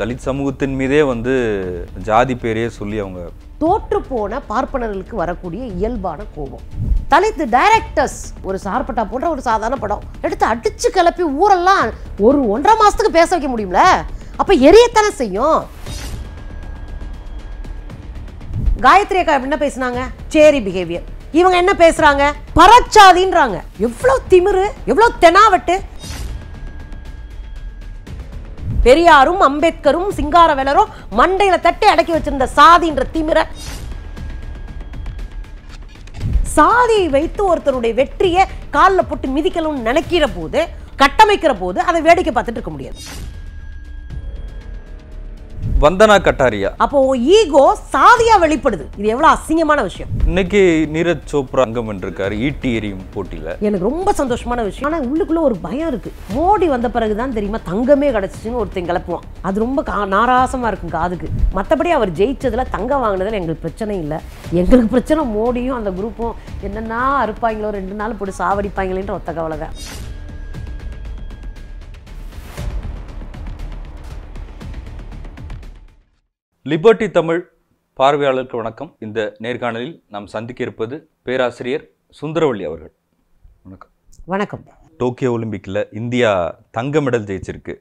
தலித் சமூகத்தின் மீதே வந்து ஜாதி பேரையே சொல்லி அவங்க தோற்று போன பார்ப்பனர்களுக்கு வரக்கூடிய இயல்பான கோபம் தலித் டைரக்டர்ஸ் ஒரு சார்பட்டா போன்ற ஒரு சாதாரண படம் எடுத்து அடிச்சு கிளப்பி ஊரெல்லாம் ஒரு ஒன்றரை மாசத்துக்கு பேச வைக்க முடியும்ல அப்ப எரியத்தனை செய்யும் காயத்ரி அக்கா என்ன பேசினாங்க சேரி பிஹேவியர் இவங்க என்ன பேசுறாங்க பரச்சாதின்றாங்க எவ்வளவு திமிரு எவ்வளவு தெனாவட்டு பெரியாரும் அம்பேத்கரும் சிங்காரவேலரும் மண்டையில தட்டி அடக்கி வச்சிருந்த சாதின்ற திமிர சாதியை வைத்து ஒருத்தருடைய வெற்றியை காலில் போட்டு மிதிக்கணும்னு நினைக்கிற போது கட்டமைக்கிற போது அதை வேடிக்கை பார்த்துட்டு இருக்க முடியாது வந்தனா கட்டாரியா அப்போ ஈகோ சாதியா வெளிப்படுது இது எவ்வளவு அசிங்கமான விஷயம் இன்னைக்கு நீரஜ் சோப்ரா அங்கம் இருக்காரு ஈட்டி எரியும் போட்டியில எனக்கு ரொம்ப சந்தோஷமான விஷயம் ஆனா உள்ளுக்குள்ள ஒரு பயம் இருக்கு மோடி வந்த பிறகுதான் தெரியுமா தங்கமே கிடைச்சிச்சுன்னு ஒருத்தன் கிளப்புவான் அது ரொம்ப நாராசமா இருக்கும் காதுக்கு மற்றபடி அவர் ஜெயிச்சதுல தங்கம் வாங்கினதுல எங்களுக்கு பிரச்சனை இல்லை எங்களுக்கு பிரச்சனை மோடியும் அந்த குரூப்பும் என்னென்னா அறுப்பாங்களோ ரெண்டு நாள் போட்டு சாவடிப்பாங்களேன்ற ஒத்த கவலை தான் லிபர்ட்டி தமிழ் பார்வையாளருக்கு வணக்கம் இந்த நேர்காணலில் நாம் சந்திக்க இருப்பது பேராசிரியர் சுந்தரவள்ளி அவர்கள் வணக்கம் வணக்கம் டோக்கியோ ஒலிம்பிக்கில் இந்தியா தங்க மெடல் ஜெயிச்சிருக்கு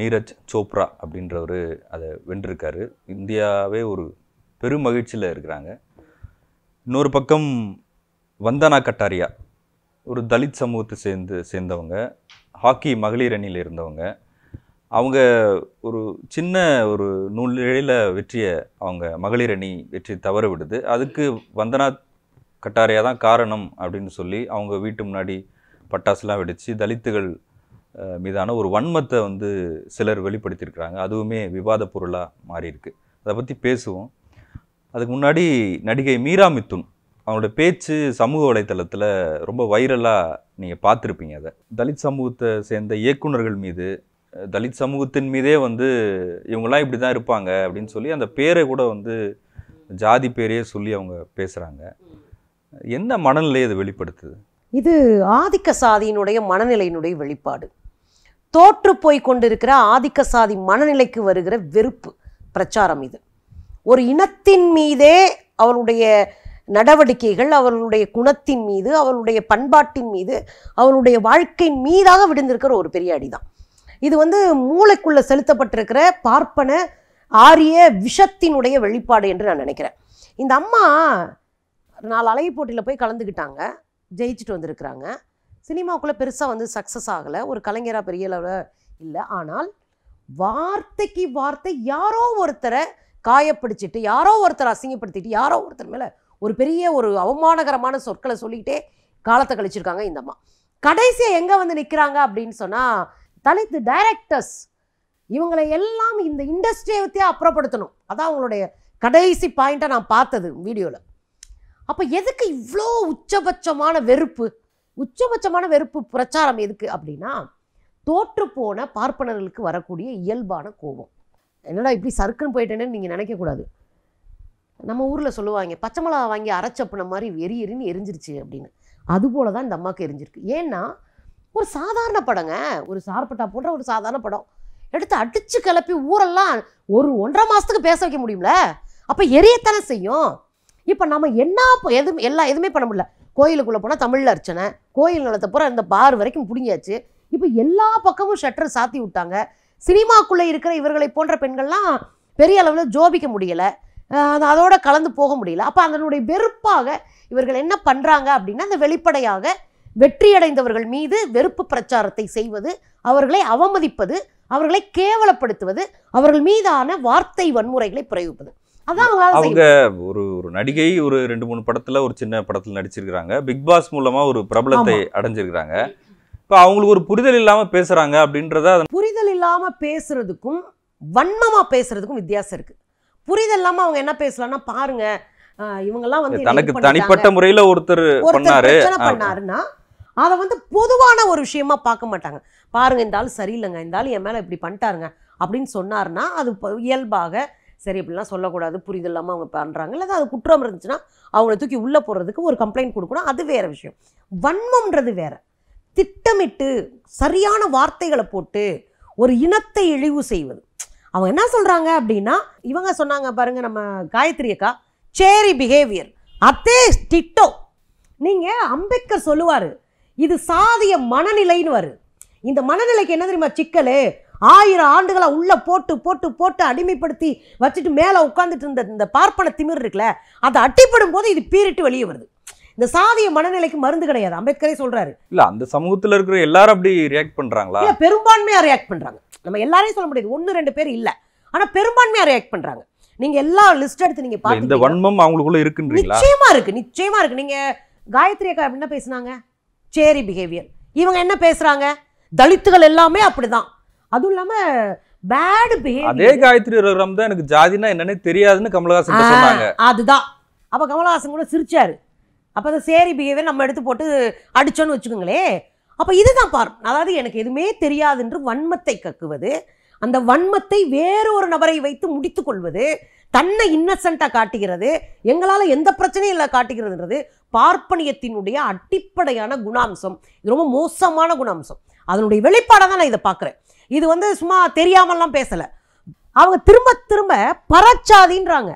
நீரஜ் சோப்ரா அப்படின்றவர் அதை வென்றிருக்காரு இந்தியாவே ஒரு பெரும் மகிழ்ச்சியில் இருக்கிறாங்க இன்னொரு பக்கம் வந்தனா கட்டாரியா ஒரு தலித் சமூகத்தை சேர்ந்து சேர்ந்தவங்க ஹாக்கி மகளிர் அணியில் இருந்தவங்க அவங்க ஒரு சின்ன ஒரு நூலில் வெற்றியை அவங்க மகளிரணி வெற்றி தவற விடுது அதுக்கு வந்தனா கட்டாரியாக தான் காரணம் அப்படின்னு சொல்லி அவங்க வீட்டு முன்னாடி பட்டாசுலாம் வெடித்து தலித்துகள் மீதான ஒரு வன்மத்தை வந்து சிலர் வெளிப்படுத்தியிருக்கிறாங்க அதுவுமே விவாத பொருளாக மாறியிருக்கு அதை பற்றி பேசுவோம் அதுக்கு முன்னாடி நடிகை மீரா மித்துன் அவங்களோட பேச்சு சமூக வலைத்தளத்தில் ரொம்ப வைரலாக நீங்கள் பார்த்துருப்பீங்க அதை தலித் சமூகத்தை சேர்ந்த இயக்குநர்கள் மீது தலித் சமூகத்தின் மீதே வந்து இவங்கெல்லாம் இப்படி தான் இருப்பாங்க அப்படின்னு சொல்லி அந்த பேரை கூட வந்து ஜாதி பேரையே சொல்லி அவங்க பேசுகிறாங்க எந்த மனநிலையை அது வெளிப்படுத்துது இது ஆதிக்க சாதியினுடைய மனநிலையினுடைய வெளிப்பாடு தோற்று போய் கொண்டிருக்கிற ஆதிக்க சாதி மனநிலைக்கு வருகிற வெறுப்பு பிரச்சாரம் இது ஒரு இனத்தின் மீதே அவருடைய நடவடிக்கைகள் அவர்களுடைய குணத்தின் மீது அவருடைய பண்பாட்டின் மீது அவருடைய வாழ்க்கை மீதாக விடுந்திருக்கிற ஒரு பெரிய அடிதான் இது வந்து மூளைக்குள்ளே செலுத்தப்பட்டிருக்கிற பார்ப்பன ஆரிய விஷத்தினுடைய வெளிப்பாடு என்று நான் நினைக்கிறேன் இந்த அம்மா நாலு அலை போட்டியில் போய் கலந்துக்கிட்டாங்க ஜெயிச்சுட்டு வந்திருக்கிறாங்க சினிமாவுக்குள்ளே பெருசாக வந்து சக்ஸஸ் ஆகலை ஒரு கலைஞராக பெரிய அளவில் இல்லை ஆனால் வார்த்தைக்கு வார்த்தை யாரோ ஒருத்தரை காயப்பிடிச்சிட்டு யாரோ ஒருத்தரை அசிங்கப்படுத்திட்டு யாரோ ஒருத்தர் மேலே ஒரு பெரிய ஒரு அவமானகரமான சொற்களை சொல்லிக்கிட்டே காலத்தை கழிச்சிருக்காங்க இந்த அம்மா கடைசியாக எங்கே வந்து நிற்கிறாங்க அப்படின்னு சொன்னால் தலித்து டைரக்டர்ஸ் இவங்களை எல்லாம் இந்த இண்டஸ்ட்ரியை அப்புறப்படுத்தணும் அதான் அவங்களுடைய கடைசி பாயிண்ட்டை நான் பார்த்தது வீடியோவில் அப்போ எதுக்கு இவ்வளோ உச்சபட்சமான வெறுப்பு உச்சபட்சமான வெறுப்பு பிரச்சாரம் எதுக்கு அப்படின்னா தோற்று போன பார்ப்பனர்களுக்கு வரக்கூடிய இயல்பான கோபம் என்னடா இப்படி சறுக்குன்னு போயிட்டேன்னு நீங்கள் நினைக்கக்கூடாது நம்ம ஊரில் சொல்லுவாங்க பச்சை மிளகா வாங்கி அரைச்சப்புன மாதிரி எரி எரின்னு எரிஞ்சிருச்சு அப்படின்னு போல தான் இந்த அம்மாவுக்கு எரிஞ்சிருக்கு ஏன்னா ஒரு சாதாரண படங்க ஒரு சார்பட்டா போன்ற ஒரு சாதாரண படம் எடுத்து அடித்து கிளப்பி ஊரெல்லாம் ஒரு ஒன்றரை மாதத்துக்கு பேச வைக்க முடியும்ல அப்போ எரியத்தானே செய்யும் இப்போ நம்ம என்ன எது எல்லாம் எதுவுமே பண்ண முடியல கோயிலுக்குள்ளே போனால் தமிழில் அர்ச்சனை கோயில் நிலத்தை பூரா இந்த பார் வரைக்கும் பிடிங்காச்சு இப்போ எல்லா பக்கமும் ஷட்டர் சாத்தி விட்டாங்க சினிமாக்குள்ளே இருக்கிற இவர்களை போன்ற பெண்கள்லாம் பெரிய அளவில் ஜோபிக்க முடியலை அதோட கலந்து போக முடியல அப்போ அதனுடைய வெறுப்பாக இவர்கள் என்ன பண்ணுறாங்க அப்படின்னா அந்த வெளிப்படையாக வெற்றியடைந்தவர்கள் மீது வெறுப்பு பிரச்சாரத்தை செய்வது அவர்களை அவமதிப்பது அவர்களை கேவலப்படுத்துவது அவர்கள் மீதான வார்த்தை வன்முறைகளை பிரயோகிப்பது அவங்க ஒரு ஒரு நடிகை ஒரு ரெண்டு மூணு படத்துல ஒரு சின்ன படத்துல நடிச்சிருக்கிறாங்க பிக் பாஸ் மூலமா ஒரு பிரபலத்தை அடைஞ்சிருக்கிறாங்க இப்ப அவங்களுக்கு ஒரு புரிதல் இல்லாம பேசுறாங்க அப்படின்றத புரிதல் இல்லாம பேசுறதுக்கும் வன்மமா பேசுறதுக்கும் வித்தியாசம் இருக்கு புரிதல் இல்லாம அவங்க என்ன பேசலாம்னா பாருங்க இவங்கெல்லாம் வந்து தனக்கு தனிப்பட்ட முறையில ஒருத்தர் பண்ணாரு பண்ணாருன்னா அதை வந்து பொதுவான ஒரு விஷயமா பார்க்க மாட்டாங்க பாருங்கள் இந்த ஆள் சரியில்லைங்க இந்த ஆள் என் மேலே இப்படி பண்ணிட்டாருங்க அப்படின்னு சொன்னார்னா அது இயல்பாக சரி இப்படிலாம் சொல்லக்கூடாது புரிதல் இல்லாமல் அவங்க பண்ணுறாங்க இல்லை அது குற்றம் இருந்துச்சுன்னா அவங்கள தூக்கி உள்ளே போடுறதுக்கு ஒரு கம்ப்ளைண்ட் கொடுக்கணும் அது வேறு விஷயம் வன்மம்ன்றது வேறு திட்டமிட்டு சரியான வார்த்தைகளை போட்டு ஒரு இனத்தை இழிவு செய்வது அவங்க என்ன சொல்கிறாங்க அப்படின்னா இவங்க சொன்னாங்க பாருங்கள் நம்ம காயத்ரி அக்கா சேரி பிஹேவியர் அத்தே ஸ்டிட்டோ நீங்கள் அம்பேத்கர் சொல்லுவார் இது சாதிய மனநிலைன்னு வரும் இந்த மனநிலைக்கு என்ன தெரியுமா சிக்கலு ஆயிரம் ஆண்டுகளாக உள்ளே போட்டு போட்டு போட்டு அடிமைப்படுத்தி வச்சுட்டு மேலே உட்காந்துட்டு இருந்த இந்த பார்ப்பன திமிர் இருக்குல்ல அதை அட்டிப்படும் போது இது பீரிட்டு வெளியே வருது இந்த சாதிய மனநிலைக்கு மருந்து கிடையாது அம்பேத்கரே சொல்றாரு இல்ல அந்த சமூகத்துல இருக்கிற எல்லாரும் அப்படி ரியாக்ட் பண்றாங்களா இல்ல பெரும்பான்மையா ரியாக்ட் பண்றாங்க நம்ம எல்லாரையும் சொல்ல முடியாது ஒன்னு ரெண்டு பேர் இல்ல ஆனா பெரும்பான்மையா ரியாக்ட் பண்றாங்க நீங்க எல்லா லிஸ்ட் எடுத்து நீங்க பாருங்க இந்த வன்மம் அவங்களுக்குள்ள இருக்குன்றீங்களா நிச்சயமா இருக்கு நிச்சயமா இருக்கு நீங்க காயத்ரி அக்கா என்ன பேசுனாங்க சேரி பிஹேவியர் இவங்க என்ன பேசுகிறாங்க தலித்துகள் எல்லாமே அப்படிதான் அதுவும் இல்லாமல் பேடு பிஹேவியர் அதே காயத்ரி ரகுராம் தான் எனக்கு ஜாதினா என்னன்னே தெரியாதுன்னு கமலஹாசன் சொன்னாங்க அதுதான் அப்போ கமலஹாசன் கூட சிரிச்சாரு அப்போ அந்த சேரி பிஹேவியர் நம்ம எடுத்து போட்டு அடிச்சோன்னு வச்சுக்கோங்களே அப்போ இதுதான் பார் அதாவது எனக்கு எதுவுமே தெரியாதுன்று வன்மத்தை கக்குவது அந்த வன்மத்தை வேறொரு நபரை வைத்து முடித்து கொள்வது தன்னை இன்னசென்ட்டாக காட்டுகிறது எங்களால் எந்த பிரச்சனையும் இல்லை காட்டுகிறதுன்றது பார்ப்பனியத்தினுடைய அடிப்படையான குணாம்சம் இது ரொம்ப மோசமான குணாம்சம் அதனுடைய வெளிப்பாடாக தான் நான் இதை பார்க்குறேன் இது வந்து சும்மா தெரியாமல்லாம் பேசலை அவங்க திரும்ப திரும்ப பரச்சாதின்றாங்க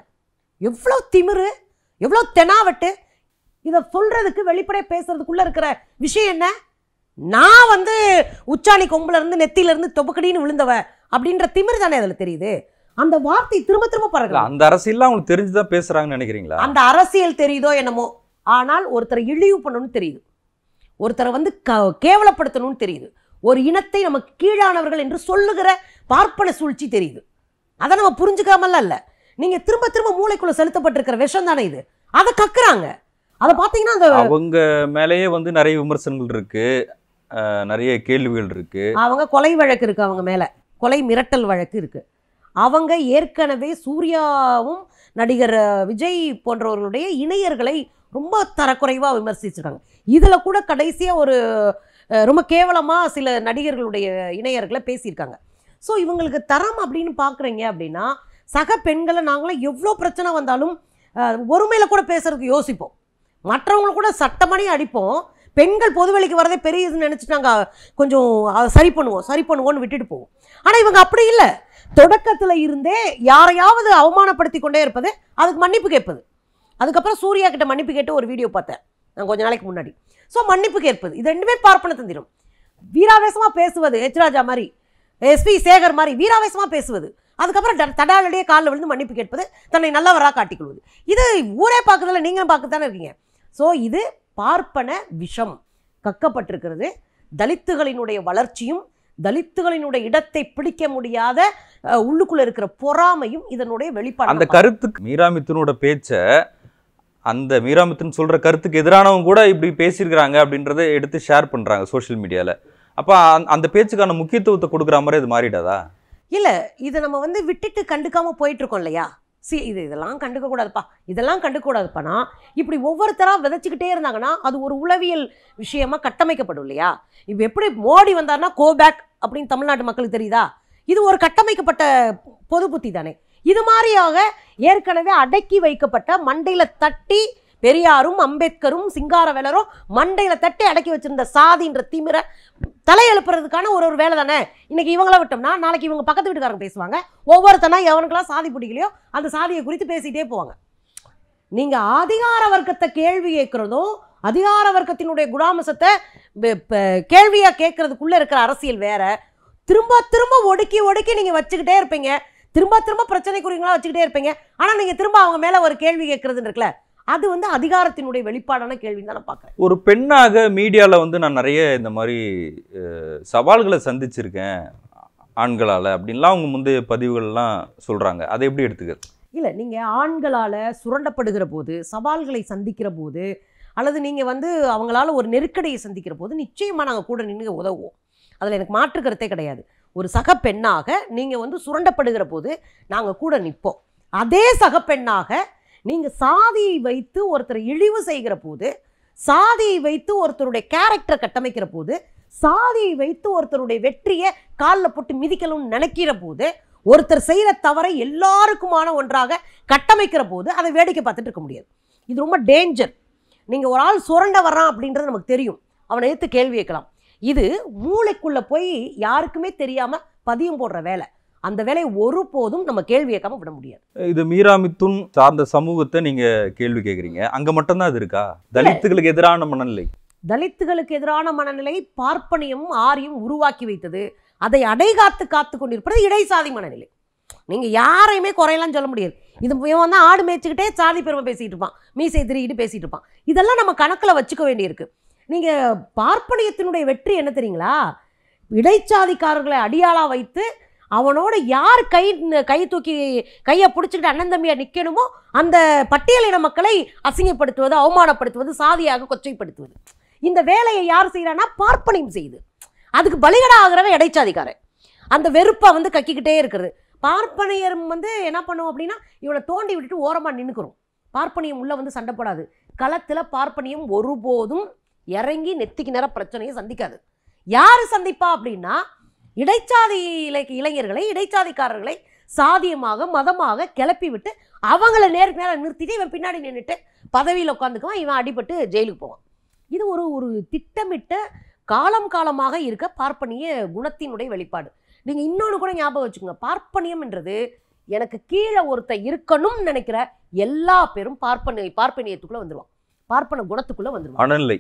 எவ்வளோ திமிரு எவ்வளோ தெனாவட்டு இதை சொல்கிறதுக்கு வெளிப்படையாக பேசுறதுக்குள்ளே இருக்கிற விஷயம் என்ன நான் வந்து உச்சாணி கொம்புலேருந்து நெத்தியிலேருந்து தொப்புக்கடின்னு விழுந்தவ அப்படின்ற திமிர் தானே அதில் தெரியுது அந்த வார்த்தை திரும்ப திரும்ப பரகல அந்த அரசியல் அவங்களுக்கு தெரிஞ்சுதான் பேசுறாங்கன்னு நினைக்கிறீங்களா அந்த அரசியல் தெரியுதோ என்னமோ ஆனால் ஒருத்தரை இழிவு பண்ணணும்னு தெரியுது ஒருத்தரை வந்து க கேவலப்படுத்தணும்னு தெரியுது ஒரு இனத்தை நம்ம கீழானவர்கள் என்று சொல்லுகிற பார்ப்பன சூழ்ச்சி தெரியுது அதை நம்ம புரிஞ்சுக்காமலாம் இல்லை நீங்கள் திரும்ப திரும்ப மூளைக்குள்ளே செலுத்தப்பட்டிருக்கிற விஷம் தானே இது அதை கக்குறாங்க அதை பார்த்தீங்கன்னா அந்த அவங்க மேலேயே வந்து நிறைய விமர்சனங்கள் இருக்கு நிறைய கேள்விகள் இருக்கு அவங்க கொலை வழக்கு இருக்கு அவங்க மேலே கொலை மிரட்டல் வழக்கு இருக்குது அவங்க ஏற்கனவே சூர்யாவும் நடிகர் விஜய் போன்றவர்களுடைய இணையர்களை ரொம்ப தரக்குறைவாக விமர்சிச்சிருக்காங்க இதில் கூட கடைசியாக ஒரு ரொம்ப கேவலமாக சில நடிகர்களுடைய இணையர்களை பேசியிருக்காங்க ஸோ இவங்களுக்கு தரம் அப்படின்னு பார்க்குறீங்க அப்படின்னா சக பெண்களை நாங்களும் எவ்வளோ பிரச்சனை வந்தாலும் ஒருமையில் கூட பேசுறதுக்கு யோசிப்போம் மற்றவங்களை கூட சட்டமணி அடிப்போம் பெண்கள் பொதுவெளிக்கு வரதே பெரிய இதுன்னு நினச்சிட்டு நாங்கள் கொஞ்சம் சரி பண்ணுவோம் சரி பண்ணுவோன்னு விட்டுட்டு போவோம் ஆனால் இவங்க அப்படி இல்லை தொடக்கத்தில் இருந்தே யாரையாவது அவமானப்படுத்தி கொண்டே இருப்பது அதுக்கு மன்னிப்பு கேட்பது அதுக்கப்புறம் சூர்யா கிட்ட மன்னிப்பு கேட்டு ஒரு வீடியோ பார்த்தேன் நான் கொஞ்ச நாளைக்கு முன்னாடி ஸோ மன்னிப்பு கேட்பது இது ரெண்டுமே பார்ப்பன தந்திரம் வீராவேசமாக பேசுவது ஹெச்ராஜா மாதிரி எஸ்பி சேகர் மாதிரி வீராவேசமாக பேசுவது அதுக்கப்புறம் தடாலடியே காலில் விழுந்து மன்னிப்பு கேட்பது தன்னை நல்லவராக காட்டிக்கொள்வது இது ஊரே பார்க்குறதுல நீங்களும் பார்க்க தானே இருக்கீங்க ஸோ இது பார்ப்பன விஷம் கக்கப்பட்டிருக்கிறது தலித்துகளினுடைய வளர்ச்சியும் தலித்துகளினுடைய இடத்தை பிடிக்க முடியாத உள்ளுக்குள்ள இருக்கிற பொறாமையும் இதனுடைய வெளிப்பாடு அந்த கருத்துக்கு மீராமித்தனோட பேச்சை அந்த மீராமித்தன் சொல்கிற கருத்துக்கு எதிரானவங்க கூட இப்படி பேசியிருக்கிறாங்க அப்படின்றத எடுத்து ஷேர் பண்ணுறாங்க சோஷியல் மீடியாவில் அப்போ அந்த பேச்சுக்கான முக்கியத்துவத்தை கொடுக்குற மாதிரி இது மாறிடாதா இல்லை இதை நம்ம வந்து விட்டுட்டு கண்டுக்காமல் போயிட்டுருக்கோம் இல்லையா சி இது இதெல்லாம் கண்டுக்கக்கூடாதுப்பா இதெல்லாம் கண்டுக்க கூடாதுப்பானா இப்படி ஒவ்வொருத்தராக விதைச்சிக்கிட்டே இருந்தாங்கன்னா அது ஒரு உளவியல் விஷயமாக கட்டமைக்கப்படும் இல்லையா இப்போ எப்படி மோடி வந்தார்னா கோபேக் அப்படின்னு தமிழ்நாட்டு மக்களுக்கு தெரியுதா இது ஒரு கட்டமைக்கப்பட்ட பொது புத்தி தானே இது மாதிரியாக ஏற்கனவே அடக்கி வைக்கப்பட்ட மண்டையில் தட்டி பெரியாரும் அம்பேத்கரும் சிங்காரவேலரும் மண்டையில் தட்டி அடக்கி வச்சிருந்த சாதின்ற திமிரை தலையெழுப்புறதுக்கான ஒரு ஒரு வேலை தானே இன்றைக்கி இவங்கள விட்டோம்னா நாளைக்கு இவங்க பக்கத்து வீட்டுக்காரங்க பேசுவாங்க ஒவ்வொருத்தனா எவனுக்கெல்லாம் சாதி பிடிக்கலையோ அந்த சாதியை குறித்து பேசிகிட்டே போவாங்க நீங்கள் அதிகார வர்க்கத்தை கேள்வி கேட்குறதும் அதிகார வர்க்கத்தினுடைய குடாமசத்தை கேள்வியாக கேட்குறதுக்குள்ளே இருக்கிற அரசியல் வேற திரும்ப திரும்ப ஒடுக்கி ஒடுக்கி நீங்கள் வச்சுக்கிட்டே இருப்பீங்க திரும்ப திரும்ப பிரச்சனைக்குரியங்களா வச்சுக்கிட்டே இருப்பீங்க ஆனால் நீங்கள் திரும்ப அவங்க மேலே ஒரு கேள்வி கேட்குறதுன்னு இருக்குல்ல அது வந்து அதிகாரத்தினுடைய வெளிப்பாடான கேள்வி தான் நான் பார்க்குறேன் ஒரு பெண்ணாக மீடியாவில் வந்து நான் நிறைய இந்த மாதிரி சவால்களை சந்திச்சிருக்கேன் ஆண்களால் அப்படின்லாம் அவங்க முந்தைய பதிவுகள்லாம் சொல்கிறாங்க அதை எப்படி எடுத்துக்கிறது இல்லை நீங்கள் ஆண்களால் சுரண்டப்படுகிற போது சவால்களை சந்திக்கிற போது அல்லது நீங்கள் வந்து அவங்களால ஒரு நெருக்கடியை சந்திக்கிற போது நிச்சயமாக நாங்கள் கூட நின்று உதவுவோம் அதில் எனக்கு மாற்று கருத்தே கிடையாது ஒரு சக பெண்ணாக நீங்கள் வந்து சுரண்டப்படுகிற போது நாங்கள் கூட நிற்போம் அதே சக பெண்ணாக நீங்கள் சாதியை வைத்து ஒருத்தரை இழிவு செய்கிற போது சாதியை வைத்து ஒருத்தருடைய கேரக்டர் கட்டமைக்கிற போது சாதியை வைத்து ஒருத்தருடைய வெற்றியை காலில் போட்டு மிதிக்கணும்னு நினைக்கிற போது ஒருத்தர் செய்கிற தவறை எல்லாருக்குமான ஒன்றாக கட்டமைக்கிற போது அதை வேடிக்கை பார்த்துட்டு இருக்க முடியாது இது ரொம்ப டேஞ்சர் நீங்கள் ஒரு ஆள் சுரண்ட வர்றான் அப்படின்றது நமக்கு தெரியும் அவனை எடுத்து கேள்வி கேட்கலாம் இது மூளைக்குள்ளே போய் யாருக்குமே தெரியாமல் பதியம் போடுற வேலை அந்த வேலையை ஒருபோதும் நம்ம கேள்வி கேட்காம விட முடியாது இது மீராமித்துன் சார்ந்த சமூகத்தை நீங்க கேள்வி கேட்குறீங்க அங்க மட்டும்தான் அது இருக்கா தலித்துகளுக்கு எதிரான மனநிலை தலித்துகளுக்கு எதிரான மனநிலை பார்ப்பனையும் ஆரியும் உருவாக்கி வைத்தது அதை அடைகாத்து காத்து கொண்டிருப்பது இடைசாதி மனநிலை நீங்கள் யாரையுமே குறையெல்லாம் சொல்ல முடியாது இது இவன் வந்து ஆடு மேய்ச்சிக்கிட்டே சாதி பெருமை பேசிகிட்டு இருப்பான் மீசை திருகிட்டு பேசிகிட்டு இருப்பான் இதெல்லாம் நம்ம கணக்கில் வச்சுக்க வேண்டியிருக்கு நீங்கள் பார்ப்பனியத்தினுடைய வெற்றி என்ன தெரியுங்களா இடைச்சாதிக்காரர்களை அடியாளாக வைத்து அவனோட யார் கை கை தூக்கி கையை பிடிச்சிக்கிட்டு அண்ணன் தம்பியாக நிற்கணுமோ அந்த பட்டியலின மக்களை அசிங்கப்படுத்துவது அவமானப்படுத்துவது சாதியாக கொச்சைப்படுத்துவது இந்த வேலையை யார் செய்கிறான்னா பார்ப்பனையும் செய்யுது அதுக்கு பலிகடா ஆகிறவன் இடைச்சாதிக்காரன் அந்த வெறுப்பை வந்து கக்கிக்கிட்டே இருக்கிறது பார்ப்பனையர் வந்து என்ன பண்ணுவோம் அப்படின்னா இவனை தோண்டி விட்டுட்டு ஓரமாக நின்றுக்கிறோம் பார்ப்பனியம் உள்ளே வந்து சண்டை போடாது களத்தில் பார்ப்பனியம் ஒருபோதும் இறங்கி நெத்திக்கு நேரம் பிரச்சனையை சந்திக்காது யார் சந்திப்பா அப்படின்னா இடைச்சாதி இளை இளைஞர்களை இடைச்சாதிக்காரர்களை சாதியமாக மதமாக கிளப்பி விட்டு அவங்கள நேருக்கு மேலே நிறுத்திட்டு இவன் பின்னாடி நின்றுட்டு பதவியில் உட்காந்துக்குவான் இவன் அடிபட்டு ஜெயிலுக்கு போவான் இது ஒரு ஒரு திட்டமிட்ட காலம் காலமாக இருக்க பார்ப்பனிய குணத்தினுடைய வெளிப்பாடு நீங்கள் இன்னொன்று கூட ஞாபகம் வச்சுக்கோங்க பார்ப்பனியம்ன்றது எனக்கு கீழே ஒருத்த இருக்கணும்னு நினைக்கிற எல்லா பேரும் பார்ப்பனை பார்ப்பனியத்துக்குள்ளே வந்துடுவான் பார்ப்பன குணத்துக்குள்ளே வந்துடுவான் மனநிலை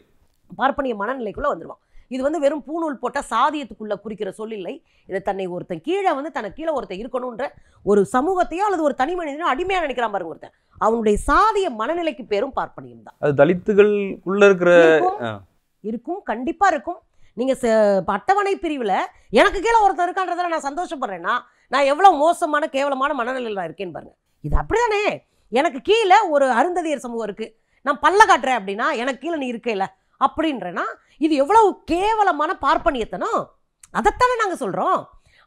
பார்ப்பனிய மனநிலைக்குள்ளே வந்துடுவான் இது வந்து வெறும் பூணூல் போட்டால் சாதியத்துக்குள்ளே குறிக்கிற சொல்லில்லை இதை தன்னை ஒருத்தன் கீழே வந்து தனக்கு கீழே ஒருத்தன் இருக்கணுன்ற ஒரு சமூகத்தையோ அல்லது ஒரு தனி மனிதனோ அடிமையாக நினைக்கிறான் பாருங்க ஒருத்தன் அவனுடைய சாதிய மனநிலைக்கு பேரும் பார்ப்பனியம் தான் தலித்துகள் இருக்கிற இருக்கும் கண்டிப்பாக இருக்கும் நீங்கள் அட்டவணை பிரிவில் எனக்கு கீழே ஒருத்தர் இருக்கான்றதில் நான் சந்தோஷப்படுறேன்னா நான் எவ்வளோ மோசமான கேவலமான மனநிலையில் நான் இருக்கேன்னு பாருங்கள் இது அப்படிதானே எனக்கு கீழே ஒரு அருந்ததியர் சமூகம் இருக்குது நான் பல்ல காட்டுறேன் அப்படின்னா எனக்கு கீழே நீ இருக்கல அப்படின்றனா இது எவ்வளவு கேவலமான பார்ப்பனியத்தனம் அதைத்தானே நாங்கள் சொல்கிறோம்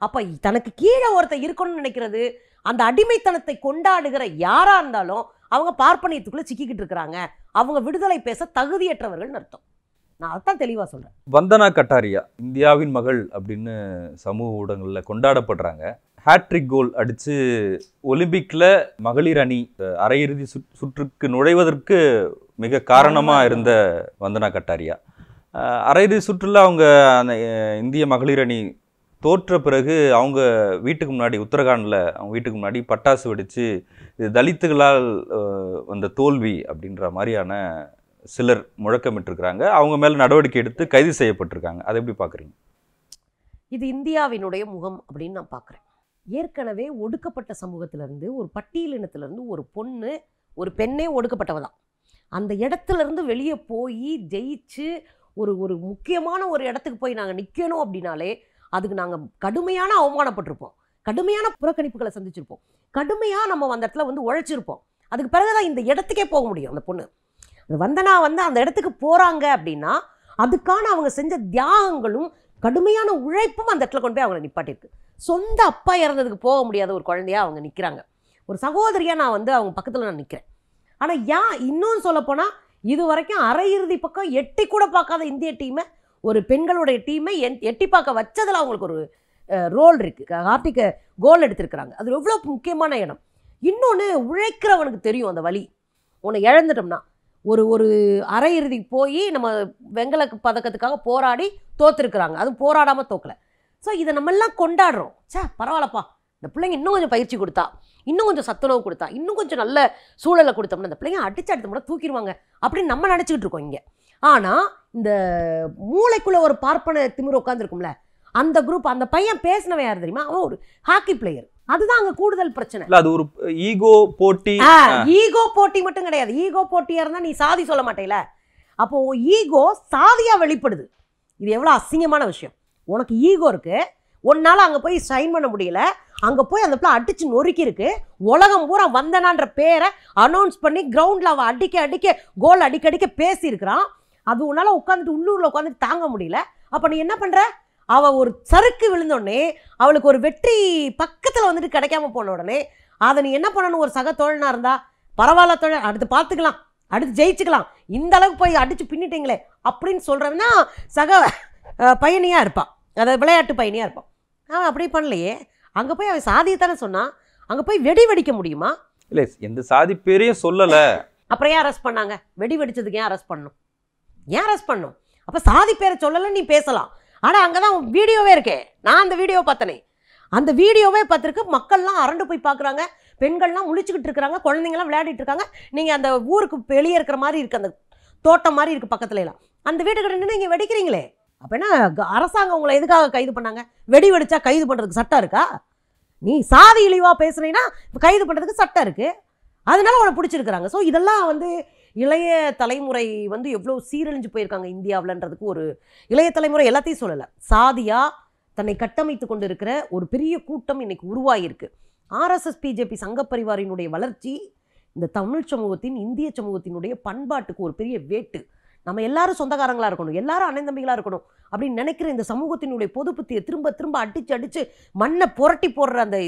அப்போ தனக்கு கீழே ஒருத்த இருக்கணும்னு நினைக்கிறது அந்த அடிமைத்தனத்தை கொண்டாடுகிற யாராக இருந்தாலும் அவங்க பார்ப்பனியத்துக்குள்ளே சிக்கிக்கிட்டு இருக்கிறாங்க அவங்க விடுதலை பேச தகுதியற்றவர்கள்னு அர்த்தம் நான் அதான் தெளிவாக சொல்கிறேன் வந்தனா கட்டாரியா இந்தியாவின் மகள் அப்படின்னு சமூக ஊடகங்களில் கொண்டாடப்படுறாங்க ஹேட்ரிக் கோல் அடித்து ஒலிம்பிக்கில் மகளிர் அணி அரையிறுதி சுற்றுக்கு நுழைவதற்கு மிக காரணமாக இருந்த வந்தனா கட்டாரியா அரையிறுதி சுற்றில் அவங்க அந்த இந்திய மகளிர் அணி தோற்ற பிறகு அவங்க வீட்டுக்கு முன்னாடி உத்தரகாண்டில் அவங்க வீட்டுக்கு முன்னாடி பட்டாசு வெடித்து இது தலித்துகளால் வந்த தோல்வி அப்படின்ற மாதிரியான சிலர் முழக்கமிட்டிருக்கிறாங்க அவங்க மேலே நடவடிக்கை எடுத்து கைது செய்யப்பட்டிருக்காங்க அதை எப்படி பார்க்குறீங்க இது இந்தியாவினுடைய முகம் அப்படின்னு நான் பார்க்குறேன் ஏற்கனவே ஒடுக்கப்பட்ட சமூகத்திலேருந்து ஒரு பட்டியலினத்திலேருந்து ஒரு பொண்ணு ஒரு பெண்ணே ஒடுக்கப்பட்டவ தான் அந்த இடத்துலேருந்து வெளியே போய் ஜெயிச்சு ஒரு ஒரு முக்கியமான ஒரு இடத்துக்கு போய் நாங்கள் நிற்கணும் அப்படின்னாலே அதுக்கு நாங்கள் கடுமையான அவமானப்பட்டிருப்போம் கடுமையான புறக்கணிப்புகளை சந்திச்சிருப்போம் கடுமையாக நம்ம அந்த இடத்துல வந்து உழைச்சிருப்போம் அதுக்கு பிறகு தான் இந்த இடத்துக்கே போக முடியும் அந்த பொண்ணு அது வந்தனா வந்து அந்த இடத்துக்கு போகிறாங்க அப்படின்னா அதுக்கான அவங்க செஞ்ச தியாகங்களும் கடுமையான உழைப்பும் அந்த இடத்துல கொண்டு போய் அவங்களை நிப்பாட்டிருக்கு சொந்த அப்பா இறந்ததுக்கு போக முடியாத ஒரு குழந்தையாக அவங்க நிற்கிறாங்க ஒரு சகோதரியாக நான் வந்து அவங்க பக்கத்தில் நான் நிற்கிறேன் ஆனால் ஏன் இன்னும் சொல்லப்போனால் இது வரைக்கும் அரையிறுதி பக்கம் எட்டி கூட பார்க்காத இந்திய டீமை ஒரு பெண்களுடைய டீமை என் எட்டி பார்க்க வச்சதில் அவங்களுக்கு ஒரு ரோல் இருக்குது ஹார்டிக்கு கோல் எடுத்திருக்கிறாங்க அது எவ்வளோ முக்கியமான இடம் இன்னொன்று உழைக்கிறவனுக்கு தெரியும் அந்த வழி உன்னை இழந்துட்டோம்னா ஒரு ஒரு அரையிறுதி போய் நம்ம வெங்கல பதக்கத்துக்காக போராடி தோத்துருக்குறாங்க அதுவும் போராடாமல் தோக்கலை ஸோ இதை நம்மெல்லாம் கொண்டாடுறோம் சே பரவாயில்லப்பா இந்த பிள்ளைங்க இன்னும் கொஞ்சம் பயிற்சி கொடுத்தா இன்னும் கொஞ்சம் சத்துணவு கொடுத்தா இன்னும் கொஞ்சம் நல்ல சூழலை கொடுத்தோம்னா அந்த பிள்ளைங்க அடிச்சு அடுத்த முறை தூக்கிடுவாங்க அப்படின்னு நம்ம நினச்சிக்கிட்டு இருக்கோம் இங்கே ஆனால் இந்த மூளைக்குள்ளே ஒரு பார்ப்பன திமிர் உட்காந்துருக்கும்ல அந்த குரூப் அந்த பையன் பேசினவன் யார் தெரியுமா அவன் ஒரு ஹாக்கி பிளேயர் அதுதான் அங்க கூடுதல் பிரச்சனை அது ஒரு ஈகோ போட்டி ஈகோ போட்டி மட்டும் கிடையாது ஈகோ போட்டியா இருந்தா நீ சாதி சொல்ல மாட்டேல அப்போ ஈகோ சாதியா வெளிப்படுது இது எவ்வளவு அசிங்கமான விஷயம் உனக்கு ஈகோ இருக்கு உன்னால் அங்கே போய் சைன் பண்ண முடியல அங்கே போய் அந்த பிள்ளை அடித்து நொறுக்கியிருக்கு உலகம் பூரா வந்தனான்ற பேரை அனௌன்ஸ் பண்ணி கிரவுண்டில் அவள் அடிக்க அடிக்க கோல் அடிக்க அடிக்க பேசியிருக்கிறான் அது உன்னால் உட்காந்துட்டு உள்ளூரில் உட்காந்துட்டு தாங்க முடியல அப்போ நீ என்ன பண்ணுற அவள் ஒரு சறுக்கு விழுந்தோடனே அவளுக்கு ஒரு வெற்றி பக்கத்தில் வந்துட்டு கிடைக்காம போன உடனே அதை நீ என்ன பண்ணணும் ஒரு சக தோழனாக இருந்தா பரவாயில்ல தோழன் அடுத்து பார்த்துக்கலாம் அடுத்து ஜெயிச்சுக்கலாம் இந்த அளவுக்கு போய் அடித்து பின்னிட்டீங்களே அப்படின்னு சொல்கிறவனா சக பயணியாக இருப்பான் அதை விளையாட்டு பயணியாக இருப்பான் நான் அப்படி பண்ணலையே அங்கே போய் அவன் சாதியை தானே சொன்னான் அங்கே போய் வெடி வெடிக்க முடியுமா இல்லை எந்த சாதி பேரையும் சொல்லலை அப்புறம் ஏன் அரெஸ்ட் பண்ணாங்க வெடி வெடிச்சதுக்கு ஏன் அரெஸ்ட் பண்ணும் ஏன் அரெஸ்ட் பண்ணும் அப்போ சாதி பேரை சொல்லலை நீ பேசலாம் ஆனால் அங்கே தான் வீடியோவே இருக்கேன் நான் அந்த வீடியோ பார்த்தனே அந்த வீடியோவே பார்த்துருக்கு மக்கள்லாம் அரண்டு போய் பார்க்குறாங்க பெண்கள்லாம் முழிச்சுக்கிட்டு இருக்கிறாங்க குழந்தைங்களாம் விளையாடிட்டு இருக்காங்க நீங்கள் அந்த ஊருக்கு வெளியே இருக்கிற மாதிரி இருக்குது அந்த தோட்டம் மாதிரி இருக்குது பக்கத்துலலாம் அந்த வீட்டுக்கிட்ட ரெண்டு நீங்கள் வெடிக்கிறீங்களே அப்போ என்ன அரசாங்கம் உங்களை எதுக்காக கைது பண்ணாங்க வெடி வெடிச்சா கைது பண்ணுறதுக்கு சட்டம் இருக்கா நீ சாதி இழிவாக பேசுனீங்கன்னா கைது பண்ணுறதுக்கு சட்டம் இருக்குது அதனால அவனை பிடிச்சிருக்கிறாங்க ஸோ இதெல்லாம் வந்து இளைய தலைமுறை வந்து எவ்வளோ சீரழிஞ்சு போயிருக்காங்க இந்தியாவிலன்றதுக்கு ஒரு இளைய தலைமுறை எல்லாத்தையும் சொல்லலை சாதியாக தன்னை கட்டமைத்து கொண்டு இருக்கிற ஒரு பெரிய கூட்டம் இன்னைக்கு உருவாகியிருக்கு ஆர்எஸ்எஸ் பிஜேபி சங்கப்பரிவாரினுடைய வளர்ச்சி இந்த தமிழ் சமூகத்தின் இந்திய சமூகத்தினுடைய பண்பாட்டுக்கு ஒரு பெரிய வேட்டு நம்ம எல்லாரும் சொந்தக்காரங்களாக இருக்கணும் எல்லாரும் அண்ணன் தம்பிகளாக இருக்கணும் அப்படின்னு நினைக்கிற இந்த சமூகத்தினுடைய புத்தியை திரும்ப திரும்ப அடித்து அடித்து மண்ணை புரட்டி போடுற அந்த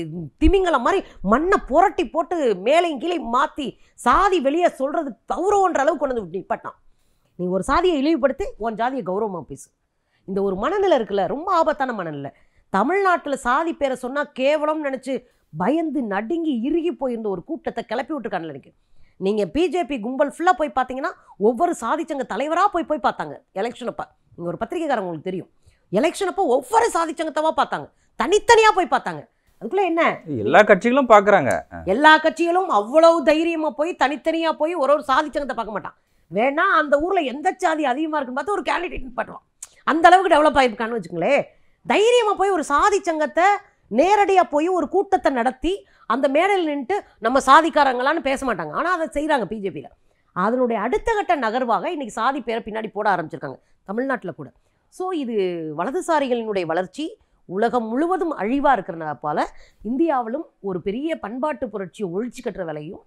திமிங்கலை மாதிரி மண்ணை புரட்டி போட்டு மேலையும் கீழே மாற்றி சாதி வெளியே சொல்கிறது கௌரவன்ற அளவுக்கு கொண்டு வந்து நிப்பாட்டான் நீ ஒரு சாதியை இழிவுபடுத்தி உன் ஜாதியை கௌரவமாக பேசு இந்த ஒரு மனநிலை இருக்குல்ல ரொம்ப ஆபத்தான மனநிலை தமிழ்நாட்டில் சாதி பேரை சொன்னால் கேவலம்னு நினச்சி பயந்து நடுங்கி இறுகி போயிருந்த ஒரு கூட்டத்தை கிளப்பி விட்டுருக்கான்னு நினைக்கிறேன் நீங்கள் பிஜேபி கும்பல் ஃபுல்லாக போய் பார்த்தீங்கன்னா ஒவ்வொரு சாதிச்சங்க தலைவராக போய் போய் பார்த்தாங்க எலெக்ஷன் அப்போ இங்கே ஒரு பத்திரிகைக்காரங்க உங்களுக்கு தெரியும் எலெக்ஷன் அப்போ ஒவ்வொரு சாதிச்சங்கத்தவா பார்த்தாங்க தனித்தனியாக போய் பார்த்தாங்க அதுக்குள்ள என்ன எல்லா கட்சிகளும் பார்க்குறாங்க எல்லா கட்சிகளும் அவ்வளவு தைரியமாக போய் தனித்தனியாக போய் ஒரு ஒரு சாதிச்சங்கத்தை பார்க்க மாட்டான் வேணா அந்த ஊரில் எந்த சாதி அதிகமாக இருக்குன்னு பார்த்து ஒரு கேண்டிடேட் பண்ணுவான் அந்த அளவுக்கு டெவலப் ஆகிருக்கான்னு வச்சுக்கோங்களேன் தைரியமாக போய் ஒரு சாதிச்சங்கத்தை நேரடியாக போய் ஒரு கூட்டத்தை நடத்தி அந்த மேடையில் நின்றுட்டு நம்ம சாதிக்காரங்களான்னு பேச மாட்டாங்க ஆனால் அதை செய்கிறாங்க பிஜேபியில் அதனுடைய அடுத்த கட்ட நகர்வாக இன்றைக்கி சாதி பேரை பின்னாடி போட ஆரம்பிச்சிருக்காங்க தமிழ்நாட்டில் கூட ஸோ இது வலதுசாரிகளினுடைய வளர்ச்சி உலகம் முழுவதும் அழிவாக இருக்கிறனால போல இந்தியாவிலும் ஒரு பெரிய பண்பாட்டு புரட்சியை ஒழிச்சு கட்டுற வேலையும்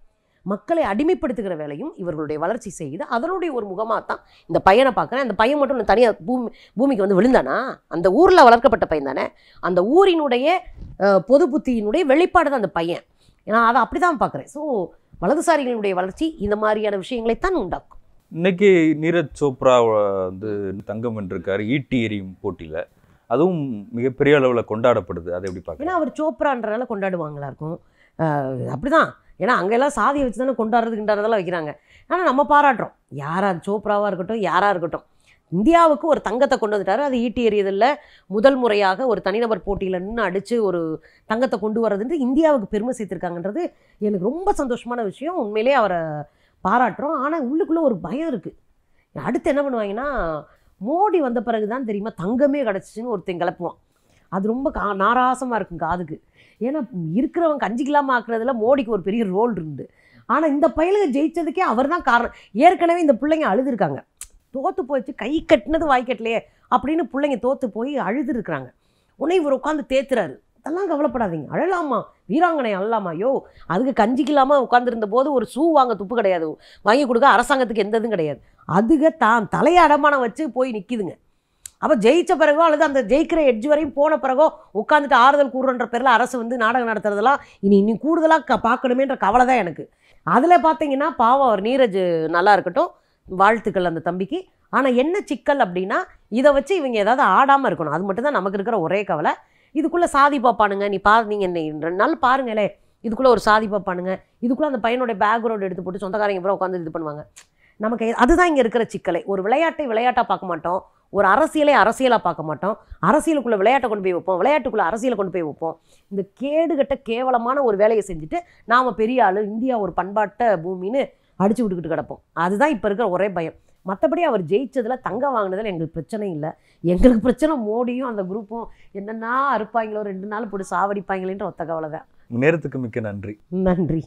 மக்களை அடிமைப்படுத்துகிற வேலையும் இவர்களுடைய வளர்ச்சி செய்யுது அதனுடைய ஒரு முகமாக தான் இந்த பையனை பார்க்குறேன் அந்த பையன் மட்டும் தனியாக பூமி பூமிக்கு வந்து விழுந்தானா அந்த ஊரில் வளர்க்கப்பட்ட பையன் தானே அந்த ஊரினுடைய பொது புத்தியினுடைய வெளிப்பாடு தான் அந்த பையன் ஏன்னா அதை அப்படி தான் பார்க்குறேன் ஸோ வலதுசாரிகளுடைய வளர்ச்சி இந்த மாதிரியான விஷயங்களை தான் உண்டாக்கும் இன்னைக்கு நீரஜ் சோப்ரா வந்து தங்கம் வென்றிருக்காரு ஈட்டி எரியும் போட்டியில் அதுவும் மிகப்பெரிய அளவில் கொண்டாடப்படுது அதை எப்படி பார்க்க ஏன்னா அவர் சோப்ரான்றனால கொண்டாடுவாங்களா இருக்கும் அப்படிதான் ஏன்னா அங்கெல்லாம் சாதியை வச்சு தானே கொண்டாடுறது கிண்டாடுறதெல்லாம் வைக்கிறாங்க ஆனால் நம்ம பாராட்டுறோம் யாராக சோப்ராவாக இருக்கட்டும் யாராக இருக்கட்டும் இந்தியாவுக்கு ஒரு தங்கத்தை கொண்டு வந்துட்டார் அது ஈட்டி எறியதில் முதல் முறையாக ஒரு தனிநபர் போட்டியில் நின்று அடித்து ஒரு தங்கத்தை கொண்டு வர்றதுன்ட்டு இந்தியாவுக்கு பெருமை சேர்த்துருக்காங்கன்றது எனக்கு ரொம்ப சந்தோஷமான விஷயம் உண்மையிலே அவரை பாராட்டுறோம் ஆனால் உள்ளுக்குள்ளே ஒரு பயம் இருக்குது அடுத்து என்ன பண்ணுவாங்கன்னா மோடி வந்த பிறகு தான் தெரியுமா தங்கமே கிடச்சிச்சின்னு ஒருத்தன் கிளப்புவான் அது ரொம்ப கா நாராசமாக இருக்கும் காதுக்கு ஏன்னா இருக்கிறவங்க கஞ்சிக்கலாம ஆக்குறதுல மோடிக்கு ஒரு பெரிய ரோல் இருந்து ஆனால் இந்த பயலுங்க ஜெயித்ததுக்கே அவர் தான் காரணம் ஏற்கனவே இந்த பிள்ளைங்க அழுதுருக்காங்க தோற்று போச்சு கை கட்டினது வாய்க்கட்டலையே அப்படின்னு பிள்ளைங்க தோற்று போய் அழுதுருக்குறாங்க உன்னை இவர் உட்காந்து தேத்துறாரு அதெல்லாம் கவலைப்படாதீங்க அழலாமா வீராங்கனை அழலாமா யோ அதுக்கு கஞ்சிக்கலாமா உட்காந்துருந்த போது ஒரு ஷூ வாங்க துப்பு கிடையாது வாங்கி கொடுக்க அரசாங்கத்துக்கு எந்த இதுவும் கிடையாது அதுக தான் தலையை அடமானம் வச்சு போய் நிற்கிதுங்க அப்போ ஜெயித்த பிறகோ அல்லது அந்த ஜெயிக்கிற எட்ஜ் வரையும் போன பிறகோ உட்காந்துட்டு ஆறுதல் கூறுன்ற பேரில் அரசு வந்து நாடகம் நடத்துறதெல்லாம் இனி இன்னும் கூடுதலாக க பார்க்கணுமேன்ற கவலை தான் எனக்கு அதில் பார்த்தீங்கன்னா பாவம் அவர் நீரஜ் நல்லா இருக்கட்டும் வாழ்த்துக்கள் அந்த தம்பிக்கு ஆனால் என்ன சிக்கல் அப்படின்னா இதை வச்சு இவங்க ஏதாவது ஆடாமல் இருக்கணும் அது மட்டும்தான் நமக்கு இருக்கிற ஒரே கவலை இதுக்குள்ளே சாதி பார்ப்பானுங்க நீ பா நீங்கள் ரெண்டு நாள் பாருங்களே இதுக்குள்ளே ஒரு சாதி பார்ப்பானுங்க இதுக்குள்ளே அந்த பையனுடைய பேக்ரவுண்ட் எடுத்து போட்டு சொந்தக்காரங்க அப்புறம் உட்காந்து இது பண்ணுவாங்க நமக்கு அதுதான் இங்கே இருக்கிற சிக்கலை ஒரு விளையாட்டை விளையாட்டாக பார்க்க மாட்டோம் ஒரு அரசியலை அரசியலாக பார்க்க மாட்டோம் அரசியலுக்குள்ளே விளையாட்டை கொண்டு போய் வைப்போம் விளையாட்டுக்குள்ளே அரசியலை கொண்டு போய் வைப்போம் இந்த கேடுகட்ட கேவலமான ஒரு வேலையை செஞ்சுட்டு நாம் பெரிய ஆள் இந்தியா ஒரு பண்பாட்ட பூமின்னு அடிச்சு விட்டுக்கிட்டு கிடப்போம் அதுதான் இப்போ இருக்கிற ஒரே பயம் மற்றபடி அவர் ஜெயித்ததில் தங்கம் வாங்கினதில் எங்களுக்கு பிரச்சனை இல்லை எங்களுக்கு பிரச்சனை மோடியும் அந்த குரூப்பும் என்னென்னா அறுப்பாங்களோ ரெண்டு நாள் போட்டு சாவடிப்பாங்களேன்ற ஒத்த கவலை தான் நேரத்துக்கு மிக்க நன்றி நன்றி